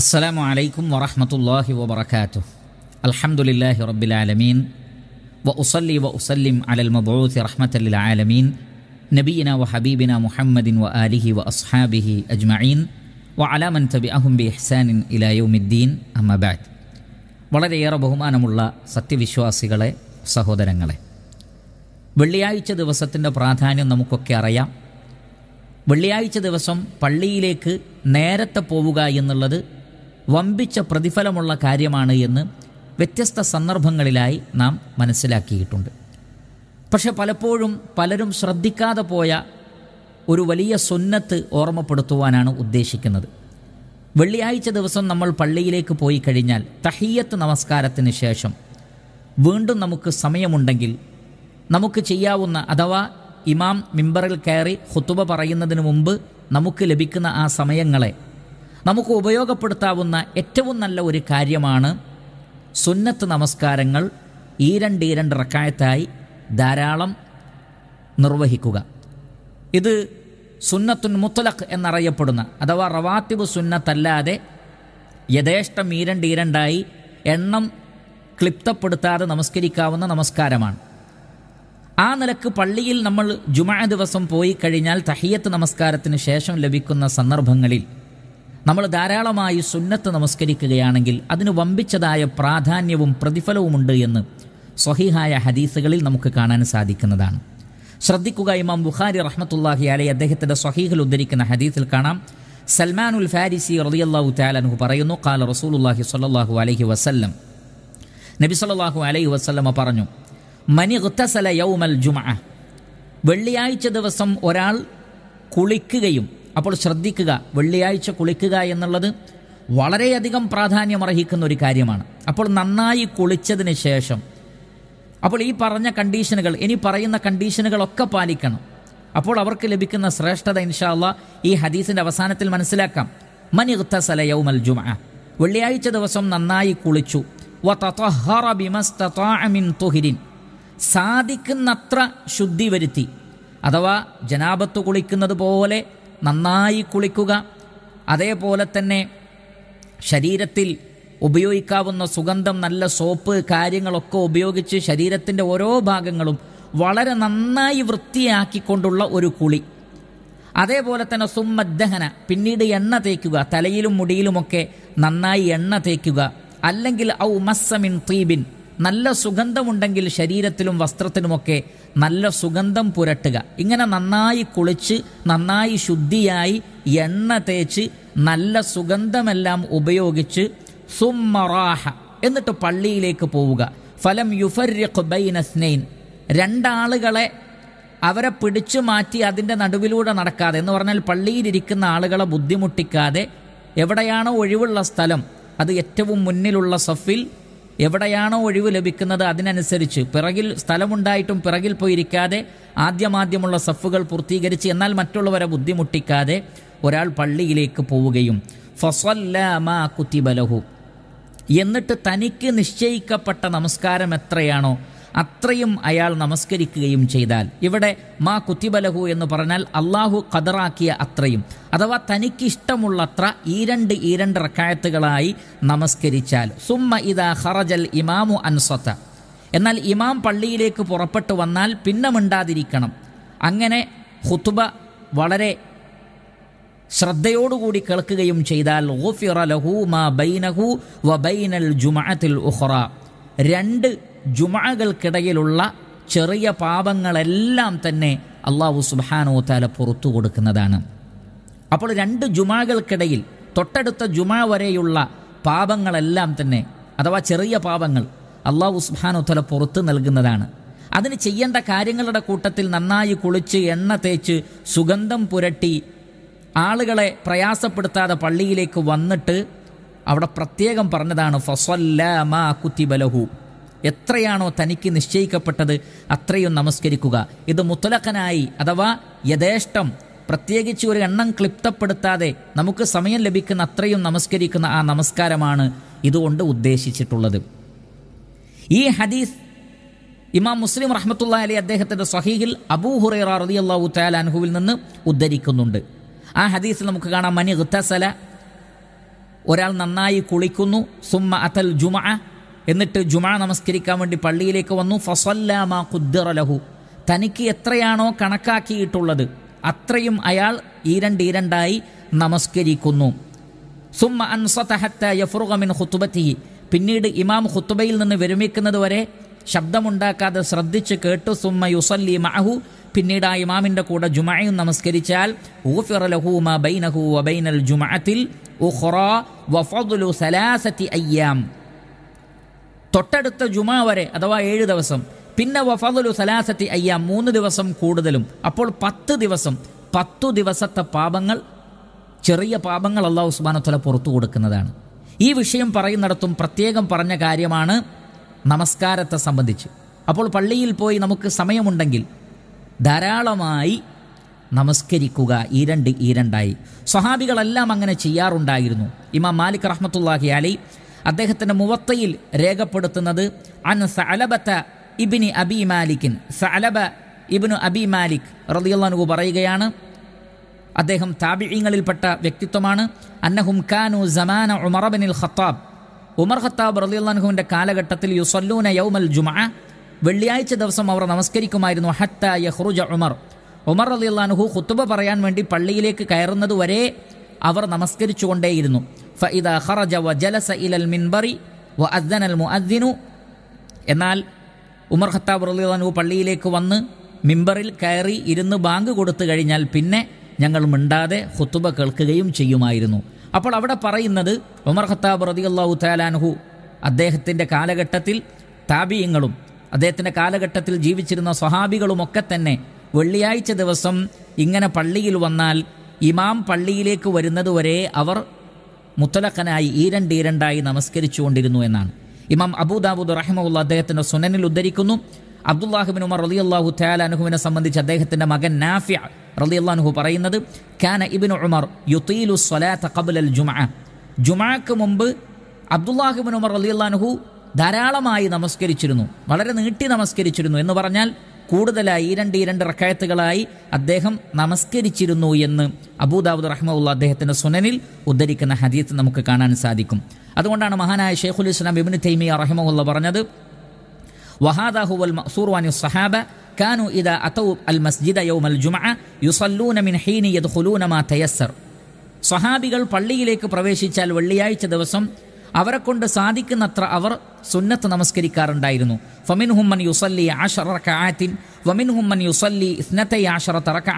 السلام عليكم ورحمة الله وبركاته الحمد لله رب العالمين وأصلي وأسلم على المبعوث رحمة للعالمين نبينا وحبيبنا محمد وآله وأصحابه أجمعين وعلى من تبعهم بإحسان إلى يوم الدين أما بعد വളരെയേറെ ബഹുമാനമുള്ള സത്യവിശ്വാസികളെ സഹോദരങ്ങളെ വെള്ളിയാഴ്ച ദിവസത്തിൻ്റെ പ്രാധാന്യം നമുക്കൊക്കെ അറിയാം വെള്ളിയാഴ്ച ദിവസം പള്ളിയിലേക്ക് നേരത്തെ പോവുക എന്നുള്ളത് വമ്പിച്ച പ്രതിഫലമുള്ള കാര്യമാണ് എന്ന് വ്യത്യസ്ത സന്ദർഭങ്ങളിലായി നാം മനസ്സിലാക്കിയിട്ടുണ്ട് പക്ഷെ പലപ്പോഴും പലരും ശ്രദ്ധിക്കാതെ പോയ ഒരു വലിയ സുന്നത്ത് ഓർമ്മപ്പെടുത്തുവാനാണ് ഉദ്ദേശിക്കുന്നത് വെള്ളിയാഴ്ച ദിവസം നമ്മൾ പള്ളിയിലേക്ക് പോയി കഴിഞ്ഞാൽ തഹീയത്ത് നമസ്കാരത്തിന് ശേഷം വീണ്ടും നമുക്ക് സമയമുണ്ടെങ്കിൽ നമുക്ക് ചെയ്യാവുന്ന അഥവാ ഇമാം മിമ്പറിൽ കയറി ഹുത്തുബ പറയുന്നതിന് മുമ്പ് നമുക്ക് ലഭിക്കുന്ന ആ സമയങ്ങളെ നമുക്ക് ഉപയോഗപ്പെടുത്താവുന്ന ഏറ്റവും നല്ല ഒരു കാര്യമാണ് സുന്നത്ത് നമസ്കാരങ്ങൾ ഈ രണ്ട് ഈ രണ്ട് റക്കായത്തായി ധാരാളം നിർവഹിക്കുക ഇത് സുന്നത്തുൻ മുത്തലഖ് എന്നറിയപ്പെടുന്ന അഥവാ റവാത്തിബ് സുന്നത്തല്ലാതെ യഥേഷ്ടം ഈരണ്ട് ഈരണ്ടായി എണ്ണം ക്ലിപ്തപ്പെടുത്താതെ നമസ്കരിക്കാവുന്ന നമസ്കാരമാണ് ആ നിലക്ക് പള്ളിയിൽ നമ്മൾ ജുമാ ദിവസം പോയി കഴിഞ്ഞാൽ തഹിയത്ത് നമസ്കാരത്തിന് ശേഷം ലഭിക്കുന്ന സന്ദർഭങ്ങളിൽ നമ്മൾ ധാരാളമായി സുന്നത്ത് നമസ്കരിക്കുകയാണെങ്കിൽ അതിന് വമ്പിച്ചതായ പ്രാധാന്യവും പ്രതിഫലവുമുണ്ട് എന്ന് സ്വഹീഹായ ഹദീസുകളിൽ നമുക്ക് കാണാൻ സാധിക്കുന്നതാണ് ശ്രദ്ധിക്കുക ഇമാം ബുഖാരി റഹ്മത്തുല്ലാഹി അലൈ അദ്ദേഹത്തിൻ്റെ സ്വഹീഹിൽ ഉദ്ധരിക്കുന്ന ഹദീസിൽ കാണാം സൽമാനുൽ ഫാരിസി റളിയല്ലാഹു താലൻഹു പറയുന്നു കാല റസൂലുല്ലാഹി സ്വല്ലല്ലാഹു അലൈഹി വസല്ലം നബി സല്ലല്ലാഹു അലൈഹി വസല്ലമ പറഞ്ഞു മനി യൗമൽ ജുമഅ വെള്ളിയാഴ്ച ദിവസം ഒരാൾ കുളിക്കുകയും അപ്പോൾ ശ്രദ്ധിക്കുക വെള്ളിയാഴ്ച കുളിക്കുക എന്നുള്ളത് വളരെയധികം പ്രാധാന്യമർഹിക്കുന്ന ഒരു കാര്യമാണ് അപ്പോൾ നന്നായി കുളിച്ചതിന് ശേഷം അപ്പോൾ ഈ പറഞ്ഞ കണ്ടീഷനുകൾ ഇനി പറയുന്ന കണ്ടീഷനുകളൊക്കെ പാലിക്കണം അപ്പോൾ അവർക്ക് ലഭിക്കുന്ന ശ്രേഷ്ഠത ഇൻഷാല്ല ഈ ഹദീസിൻ്റെ അവസാനത്തിൽ മനസ്സിലാക്കാം മനിർത്ത യൗമൽ ജുമ വെള്ളിയാഴ്ച ദിവസം നന്നായി കുളിച്ചു സാധിക്കുന്നത്ര ശുദ്ധി വരുത്തി അഥവാ ജനാപത്ത് കുളിക്കുന്നത് പോലെ നന്നായി കുളിക്കുക അതേപോലെ തന്നെ ശരീരത്തിൽ ഉപയോഗിക്കാവുന്ന സുഗന്ധം നല്ല സോപ്പ് കാര്യങ്ങളൊക്കെ ഉപയോഗിച്ച് ശരീരത്തിൻ്റെ ഓരോ ഭാഗങ്ങളും വളരെ നന്നായി വൃത്തിയാക്കിക്കൊണ്ടുള്ള ഒരു കുളി അതേപോലെ തന്നെ സുമ്മദ്ദഹന പിന്നീട് എണ്ണ തേക്കുക തലയിലും മുടിയിലുമൊക്കെ നന്നായി എണ്ണ തേക്കുക അല്ലെങ്കിൽ ഔ മസ്സമിൻ തീബിൻ നല്ല സുഗന്ധമുണ്ടെങ്കിൽ ശരീരത്തിലും വസ്ത്രത്തിലുമൊക്കെ നല്ല സുഗന്ധം പുരട്ടുക ഇങ്ങനെ നന്നായി കുളിച്ച് നന്നായി ശുദ്ധിയായി എണ്ണ തേച്ച് നല്ല സുഗന്ധമെല്ലാം ഉപയോഗിച്ച് സുമറാഹ എന്നിട്ട് പള്ളിയിലേക്ക് പോവുക ഫലം യുഫർബൈനസ്നെയിൻ രണ്ടാളുകളെ അവരെ പിടിച്ചു മാറ്റി അതിൻ്റെ നടുവിലൂടെ നടക്കാതെ എന്ന് പറഞ്ഞാൽ പള്ളിയിലിരിക്കുന്ന ആളുകളെ ബുദ്ധിമുട്ടിക്കാതെ എവിടെയാണോ ഒഴിവുള്ള സ്ഥലം അത് ഏറ്റവും മുന്നിലുള്ള സഫിൽ എവിടെയാണോ ഒഴിവ് ലഭിക്കുന്നത് അതിനനുസരിച്ച് പിറകിൽ സ്ഥലമുണ്ടായിട്ടും പിറകിൽ പോയിരിക്കാതെ ആദ്യമാദ്യമുള്ള സഫുകൾ പൂർത്തീകരിച്ച് എന്നാൽ മറ്റുള്ളവരെ ബുദ്ധിമുട്ടിക്കാതെ ഒരാൾ പള്ളിയിലേക്ക് പോവുകയും ഫസല്ലാമാ കുത്തിബലഹു എന്നിട്ട് തനിക്ക് നിശ്ചയിക്കപ്പെട്ട നമസ്കാരം എത്രയാണോ അത്രയും അയാൾ നമസ്കരിക്കുകയും ചെയ്താൽ ഇവിടെ മാ കുത്തിബലഹു എന്ന് പറഞ്ഞാൽ അള്ളാഹു കതറാക്കിയ അത്രയും അഥവാ തനിക്കിഷ്ടമുള്ളത്ര ഈ രണ്ട് ഈ രണ്ട് റക്കായത്തുകളായി നമസ്കരിച്ചാൽ സുമ്മ ഇതാ ഹറജൽ ഇമാമു അൻസത്ത എന്നാൽ ഇമാം പള്ളിയിലേക്ക് പുറപ്പെട്ടു വന്നാൽ പിന്നമുണ്ടാതിരിക്കണം അങ്ങനെ ഹുത്തുബ വളരെ ശ്രദ്ധയോടുകൂടി കേൾക്കുകയും ചെയ്താൽ ലഹു മാ ബൈനഹു വ ബൈനൽ ജുമഅത്തിൽ ഉഹ്റ രണ്ട് ജുമാകൾക്കിടയിലുള്ള ചെറിയ പാപങ്ങളെല്ലാം തന്നെ അള്ളാഹു താല പുറത്തു കൊടുക്കുന്നതാണ് അപ്പോൾ രണ്ട് ജുമാകൾക്കിടയിൽ തൊട്ടടുത്ത ജുമാ വരെയുള്ള പാപങ്ങളെല്ലാം തന്നെ അഥവാ ചെറിയ പാപങ്ങൾ അള്ളാഹു സുബാനോത്തല പുറത്ത് നൽകുന്നതാണ് അതിന് ചെയ്യേണ്ട കാര്യങ്ങളുടെ കൂട്ടത്തിൽ നന്നായി കുളിച്ച് എണ്ണ തേച്ച് സുഗന്ധം പുരട്ടി ആളുകളെ പ്രയാസപ്പെടുത്താതെ പള്ളിയിലേക്ക് വന്നിട്ട് അവിടെ പ്രത്യേകം പറഞ്ഞതാണ് ഫസല്ലാ കുത്തിബലഹു എത്രയാണോ തനിക്ക് നിശ്ചയിക്കപ്പെട്ടത് അത്രയും നമസ്കരിക്കുക ഇത് മുത്തലക്കനായി അഥവാ യഥേഷ്ടം പ്രത്യേകിച്ച് ഒരു എണ്ണം ക്ലിപ്തപ്പെടുത്താതെ നമുക്ക് സമയം ലഭിക്കുന്ന അത്രയും നമസ്കരിക്കുന്ന ആ നമസ്കാരമാണ് ഇതുകൊണ്ട് ഉദ്ദേശിച്ചിട്ടുള്ളത് ഈ ഹദീസ് ഇമാം മുസ്ലിം റഹ്മത്തുള്ള അലി അദ്ദേഹത്തിൻ്റെ സഹീഹിൽ അബൂ ഹുറൈറ റതി അള്ളാഹു തയാൽ അൻഹുവിൽ നിന്ന് ഉദ്ധരിക്കുന്നുണ്ട് ആ ഹദീസിൽ നമുക്ക് കാണാം മനി ഗുത്തസല ഒരാൾ നന്നായി കുളിക്കുന്നു സുമ അതൽ ജുമ എന്നിട്ട് ജുമാ നമസ്കരിക്കാൻ വേണ്ടി പള്ളിയിലേക്ക് വന്നു ഫസല്ലാമാ കുദ്ദിറലഹു തനിക്ക് എത്രയാണോ കണക്കാക്കിയിട്ടുള്ളത് അത്രയും അയാൾ ഈരണ്ടായി നമസ്കരിക്കുന്നു സുമ്മ അൻസതഹത്ത യഫുറുഗമിൻ ഹുത്തുബത്തിഹി പിന്നീട് ഇമാം ഹുത്തുബയിൽ നിന്ന് വിരമിക്കുന്നത് വരെ ശബ്ദമുണ്ടാക്കാതെ ശ്രദ്ധിച്ച് കേട്ടു സുമ്മ യുസല്ലി മഹു പിന്നീട് ആ ഇമാമിൻ്റെ കൂടെ ജുമായും നമസ്കരിച്ചാൽ ഊഫിറലഹൂമ ബൈനഹു വബൈനൽ ജുമഅത്തിൽ ഉഖ്റ വഫദുലു സലാസത്തി അയ്യാം തൊട്ടടുത്ത ജുമാ വരെ അഥവാ ഏഴ് ദിവസം പിന്നെ വഫദുലു സലാസത്തി അയ്യ മൂന്ന് ദിവസം കൂടുതലും അപ്പോൾ പത്ത് ദിവസം പത്തു ദിവസത്തെ പാപങ്ങൾ ചെറിയ പാപങ്ങൾ അള്ളാഹു ഉസ്മാനുത്തല പുറത്തു കൊടുക്കുന്നതാണ് ഈ വിഷയം പറയുന്നിടത്തും പ്രത്യേകം പറഞ്ഞ കാര്യമാണ് നമസ്കാരത്തെ സംബന്ധിച്ച് അപ്പോൾ പള്ളിയിൽ പോയി നമുക്ക് സമയമുണ്ടെങ്കിൽ ധാരാളമായി നമസ്കരിക്കുക ഈരണ്ട് ഈരണ്ടായി സ്വഹാബികളെല്ലാം അങ്ങനെ ചെയ്യാറുണ്ടായിരുന്നു ഇമാം മാലിക് റഹ്മത്തുല്ലാഹി അലി അദ്ദേഹത്തിൻ്റെ മുവത്തയിൽ രേഖപ്പെടുത്തുന്നത് അൻ സഅലബത്ത ഇബിനി അബി മാലിക്കിൻ സലബ ഇബിനു അബി മാലിക് റതിയുള്ളാനു പറയുകയാണ് അദ്ദേഹം താബിഇങ്ങളിൽപ്പെട്ട വ്യക്തിത്വമാണ് അന്നഹും കാനു സമാന ഉമറബിനിൽ ഖത്താബ് ഉമർ ഖത്താബ് റലിയുള്ളാൻഹുവിൻ്റെ കാലഘട്ടത്തിൽ യുസല്ലൂന യൗമൽ ജുമാ വെള്ളിയാഴ്ച ദിവസം അവർ നമസ്കരിക്കുമായിരുന്നു ഹത്ത യഹ്റുജ ഉമർ ഉമർ റലിയുള്ളാൻഹു ഖുത്തുബ പറയാൻ വേണ്ടി പള്ളിയിലേക്ക് കയറുന്നത് വരെ അവർ നമസ്കരിച്ചുകൊണ്ടേയിരുന്നു ഫഇദ എന്നാൽ ഉമർ ഖത്താബ് റളിയല്ലാഹു പള്ളിയിലേക്ക് വന്ന് മിമ്പറിൽ കയറി ഇരുന്ന് ബാങ്ക് കൊടുത്തു കഴിഞ്ഞാൽ പിന്നെ ഞങ്ങൾ മിണ്ടാതെ ഹുത്തുബ കേൾക്കുകയും ചെയ്യുമായിരുന്നു അപ്പോൾ അവിടെ പറയുന്നത് ഉമർ ഖത്താബ് റതിയല്ലാഹു തലാൻഹു അദ്ദേഹത്തിൻ്റെ കാലഘട്ടത്തിൽ താബീയങ്ങളും അദ്ദേഹത്തിൻ്റെ കാലഘട്ടത്തിൽ ജീവിച്ചിരുന്ന സ്വഹാബികളുമൊക്കെ തന്നെ വെള്ളിയാഴ്ച ദിവസം ഇങ്ങനെ പള്ളിയിൽ വന്നാൽ ഇമാം പള്ളിയിലേക്ക് വരുന്നതുവരെ അവർ മുത്തലഖനായി ഈരണ്ട് ഈരണ്ടായി നമസ്കരിച്ചുകൊണ്ടിരുന്നു എന്നാണ് ഇമാം അബൂദാബുദ് റഹിമുല്ല അദ്ദേഹത്തിൻ്റെ സുനനിൽ ഉദ്ധരിക്കുന്നു അബ്ദുല്ലാഹിബിൻ ഉമർ റലി അള്ളാഹു അനുഹുവിനെ സംബന്ധിച്ച് അദ്ദേഹത്തിൻ്റെ മകൻ നാഫിയ റലി അള്ളാഹു പറയുന്നത് ഖാന ഇബിൻ ഉമർ യുത്തീലു സ്വലാത്ത കബുൽ അൽ ജുമ ജുമാക്ക് മുമ്പ് അബ്ദുല്ലാഹിബിൻ ഉമർ റലി അള്ളാഹു ധാരാളമായി നമസ്കരിച്ചിരുന്നു വളരെ നീട്ടി നമസ്കരിച്ചിരുന്നു എന്ന് പറഞ്ഞാൽ കൂടുതലായി രണ്ട് രണ്ട് റക്കായത്തുകളായി അദ്ദേഹം നമസ്കരിച്ചിരുന്നു എന്ന് അബൂദാവുദ് റഹ്മുള്ള അദ്ദേഹത്തിൻ്റെ സുനനിൽ ഉദ്ധരിക്കുന്ന ഹദീത്ത് നമുക്ക് കാണാൻ സാധിക്കും അതുകൊണ്ടാണ് മഹാനായ ഷെയ്ഖുൽ ഇസ്ലാം ഇബിൻ തൈമിയ റഹ്മുള്ള പറഞ്ഞത് വഹാദാഹുവൽ മസൂർവാനു സഹാബ കാനു ഇദ അതൗ അൽ മസ്ജിദ യൗമൽ ജുമ യുസല്ലൂന മിൻ ഹീനി യദ്ഖുലൂന മാ തയസ്സർ സ്വഹാബികൾ പള്ളിയിലേക്ക് പ്രവേശിച്ചാൽ വെള്ളിയാഴ്ച ദിവസം അവരെ കൊണ്ട് സാധിക്കുന്നത്ര അവർ സുന്നത്ത് നമസ്കരിക്കാറുണ്ടായിരുന്നു ഫമിൻ ഹുമ്മൻ യുസല്ലി ആഷറക്കാത്തിൻ വമിൻ ഹുമ്മൻ യുസല്ലി ഇസ്നത്തെ ആഷറത്തറക്ക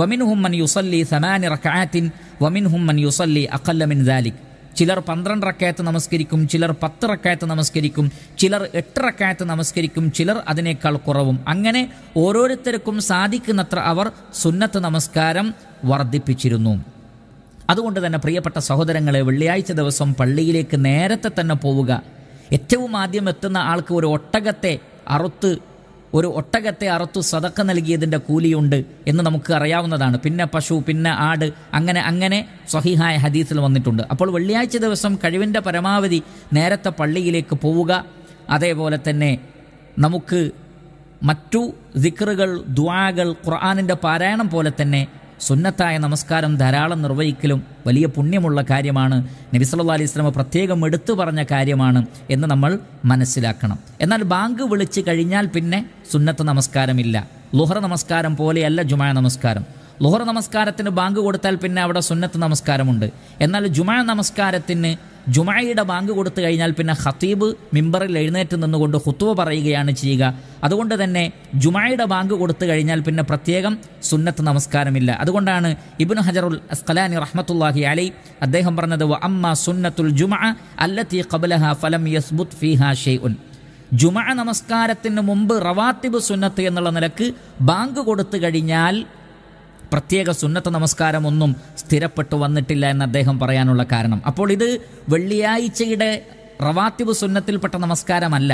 വമിൻ ഹുമ്മൻ യുസല്ലി സനാനി റക്കാത്തിൻ വമിൻ ഹുമ്മൻ യുസല്ലി അക്കല്ലമിൻ ദാലിക് ചിലർ പന്ത്രണ്ട് റക്കായത്ത് നമസ്കരിക്കും ചിലർ പത്ത് റക്കായത്ത് നമസ്കരിക്കും ചിലർ എട്ട് റക്കായത്ത് നമസ്കരിക്കും ചിലർ അതിനേക്കാൾ കുറവും അങ്ങനെ ഓരോരുത്തർക്കും സാധിക്കുന്നത്ര അവർ സുന്നത്ത് നമസ്കാരം വർദ്ധിപ്പിച്ചിരുന്നു അതുകൊണ്ട് തന്നെ പ്രിയപ്പെട്ട സഹോദരങ്ങളെ വെള്ളിയാഴ്ച ദിവസം പള്ളിയിലേക്ക് നേരത്തെ തന്നെ പോവുക ഏറ്റവും ആദ്യം എത്തുന്ന ആൾക്ക് ഒരു ഒട്ടകത്തെ അറുത്ത് ഒരു ഒട്ടകത്തെ അറുത്തു സതക്ക നൽകിയതിൻ്റെ കൂലിയുണ്ട് എന്ന് നമുക്ക് അറിയാവുന്നതാണ് പിന്നെ പശു പിന്നെ ആട് അങ്ങനെ അങ്ങനെ സ്വഹിഹായ ഹദീസിൽ വന്നിട്ടുണ്ട് അപ്പോൾ വെള്ളിയാഴ്ച ദിവസം കഴിവിൻ്റെ പരമാവധി നേരത്തെ പള്ളിയിലേക്ക് പോവുക അതേപോലെ തന്നെ നമുക്ക് മറ്റു ദിക്റുകൾ ദ്വാകൾ ഖുർആാനിൻ്റെ പാരായണം പോലെ തന്നെ സുന്നത്തായ നമസ്കാരം ധാരാളം നിർവഹിക്കലും വലിയ പുണ്യമുള്ള കാര്യമാണ് നബി സല്ലാ അലൈഹി സ്വലമ പ്രത്യേകം എടുത്തു പറഞ്ഞ കാര്യമാണ് എന്ന് നമ്മൾ മനസ്സിലാക്കണം എന്നാൽ ബാങ്ക് വിളിച്ച് കഴിഞ്ഞാൽ പിന്നെ സുന്നത്ത് നമസ്കാരമില്ല ലുഹർ നമസ്കാരം പോലെയല്ല ജുമായ നമസ്കാരം ലുഹർ നമസ്കാരത്തിന് ബാങ്ക് കൊടുത്താൽ പിന്നെ അവിടെ സുന്നത്ത് നമസ്കാരമുണ്ട് എന്നാൽ ജുമായ നമസ്കാരത്തിന് ജുമായിയുടെ ബാങ്ക് കൊടുത്തു കഴിഞ്ഞാൽ പിന്നെ ഖത്തീബ് മിമ്പറിൽ എഴുന്നേറ്റ് നിന്നുകൊണ്ട് ഹുത്തുവ പറയുകയാണ് ചെയ്യുക അതുകൊണ്ട് തന്നെ ജുമായിയുടെ ബാങ്ക് കൊടുത്തു കഴിഞ്ഞാൽ പിന്നെ പ്രത്യേകം സുന്നത്ത് നമസ്കാരമില്ല അതുകൊണ്ടാണ് ഇബിൻ ഹജറുൽ അസ്കലാനി റഹ്മത്തുല്ലാഹി അലൈ അദ്ദേഹം പറഞ്ഞത് അമ്മ സുന്നത്തുൽ ജുമാ അല്ലത്തി കബലഹ ഫലം യസ്ബുത് ഫിഹ ഷെയ്ഉൻ ജുമാ നമസ്കാരത്തിന് മുമ്പ് റവാത്തിബ് സുന്നത്ത് എന്നുള്ള നിലക്ക് ബാങ്ക് കൊടുത്തു കഴിഞ്ഞാൽ പ്രത്യേക സുന്നത്ത് നമസ്കാരം ഒന്നും സ്ഥിരപ്പെട്ടു വന്നിട്ടില്ല എന്ന് അദ്ദേഹം പറയാനുള്ള കാരണം അപ്പോൾ ഇത് വെള്ളിയാഴ്ചയുടെ റവാത്തിബ് സുന്നത്തിൽപ്പെട്ട നമസ്കാരമല്ല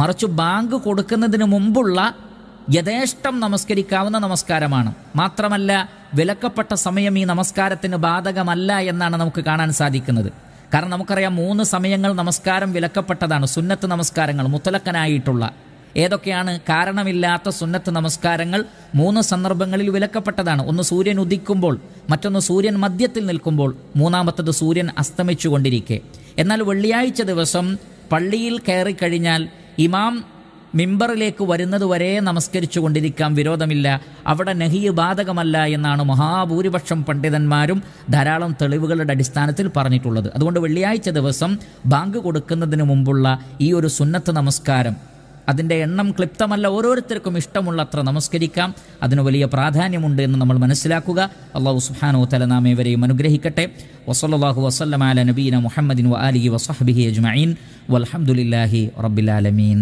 മറിച്ച് ബാങ്ക് കൊടുക്കുന്നതിന് മുമ്പുള്ള യഥേഷ്ടം നമസ്കരിക്കാവുന്ന നമസ്കാരമാണ് മാത്രമല്ല വിലക്കപ്പെട്ട സമയം ഈ നമസ്കാരത്തിന് ബാധകമല്ല എന്നാണ് നമുക്ക് കാണാൻ സാധിക്കുന്നത് കാരണം നമുക്കറിയാം മൂന്ന് സമയങ്ങൾ നമസ്കാരം വിലക്കപ്പെട്ടതാണ് സുന്നത്ത് നമസ്കാരങ്ങൾ മുത്തലക്കനായിട്ടുള്ള ഏതൊക്കെയാണ് കാരണമില്ലാത്ത സുന്നത്ത് നമസ്കാരങ്ങൾ മൂന്ന് സന്ദർഭങ്ങളിൽ വിലക്കപ്പെട്ടതാണ് ഒന്ന് സൂര്യൻ ഉദിക്കുമ്പോൾ മറ്റൊന്ന് സൂര്യൻ മധ്യത്തിൽ നിൽക്കുമ്പോൾ മൂന്നാമത്തത് സൂര്യൻ അസ്തമിച്ചുകൊണ്ടിരിക്കെ എന്നാൽ വെള്ളിയാഴ്ച ദിവസം പള്ളിയിൽ കയറി കഴിഞ്ഞാൽ ഇമാം മിമ്പറിലേക്ക് വരുന്നതുവരെ നമസ്കരിച്ചു കൊണ്ടിരിക്കാം വിരോധമില്ല അവിടെ നഹിയ ബാധകമല്ല എന്നാണ് മഹാഭൂരിപക്ഷം പണ്ഡിതന്മാരും ധാരാളം തെളിവുകളുടെ അടിസ്ഥാനത്തിൽ പറഞ്ഞിട്ടുള്ളത് അതുകൊണ്ട് വെള്ളിയാഴ്ച ദിവസം ബാങ്ക് കൊടുക്കുന്നതിന് മുമ്പുള്ള ഈ ഒരു സുന്നത്ത് നമസ്കാരം അതിൻ്റെ എണ്ണം ക്ലിപ്തമല്ല ഓരോരുത്തർക്കും ഇഷ്ടമുള്ളത്ര നമസ്കരിക്കാം അതിന് വലിയ പ്രാധാന്യമുണ്ട് എന്ന് നമ്മൾ മനസ്സിലാക്കുക അള്ളാഹു സുഹാനോ തല നാം ഇവരെയും അനുഗ്രഹിക്കട്ടെ വസല്ലാഹു വസ്ലമാല നബീന മുഹമ്മദിൻ വാലി വസഹബിഹി അജ്മീൻ വലഹമുല്ലാഹി റബിലാലമീൻ